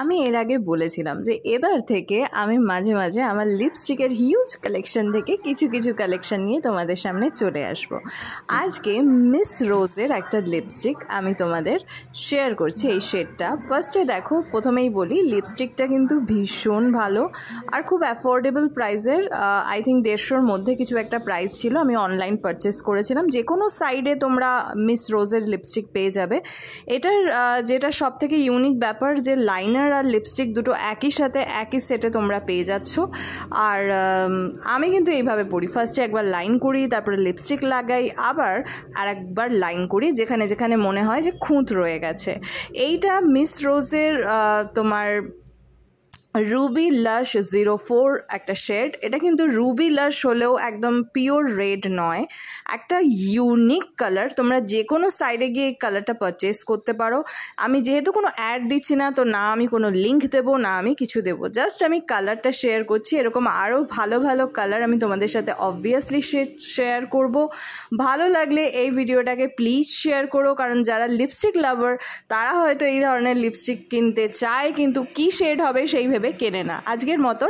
আমি এর আগে বলেছিলাম যে এবার থেকে আমি মাঝে মাঝে আমার লিপস্টিকের হিউজ কালেকশন থেকে কিছু কিছু কালেকশন নিয়ে তোমাদের সামনে চলে আসব আজকে মিস রোজের একটা লিপস্টিক আমি তোমাদের শেয়ার করছি এই শেডটা ফার্স্টে দেখো প্রথমেই বলি লিপস্টিকটা কিন্তু ভীষণ ভালো আর খুব অ্যাফোর্ডেবল প্রাইসের আই থিঙ্ক দেড়শোর মধ্যে কিছু একটা প্রাইস ছিল আমি অনলাইন পারচেস করেছিলাম যে কোনো সাইডে তোমরা মিস রোজের লিপস্টিক পেয়ে যাবে এটার যেটা সব থেকে ইউনিক ব্যাপার যে লাইনার আইলাইনার আর লিপস্টিক দুটো একই সাথে একই সেটে তোমরা পেয়ে যাচ্ছ আর আমি কিন্তু এইভাবে পড়ি ফার্স্টে একবার লাইন করি তারপরে লিপস্টিক লাগাই আবার আর একবার লাইন করি যেখানে যেখানে মনে হয় যে খুঁত রয়ে গেছে এইটা মিস রোজের তোমার রুবি লাশ জিরো ফোর একটা শেড এটা কিন্তু রুবি লাশ হলেও একদম পিওর রেড নয় একটা ইউনিক কালার তোমরা যে কোনো সাইডে গিয়ে এই কালারটা পারচেস করতে পারো আমি যেহেতু কোনো অ্যাড দিচ্ছি না তো না আমি কোনো লিঙ্ক দেবো না আমি কিছু দেবো জাস্ট আমি কালারটা শেয়ার করছি এরকম আরও ভালো ভালো কালার আমি তোমাদের সাথে অবভিয়াসলি শেয়ার করব ভালো লাগলে এই ভিডিওটাকে প্লিজ শেয়ার করো কারণ যারা লিপস্টিক লাভার তারা হয়তো এই ধরনের লিপস্টিক কিনতে চায় কিন্তু কি শেড হবে সেই ভেবে কেনে না আজকের মতো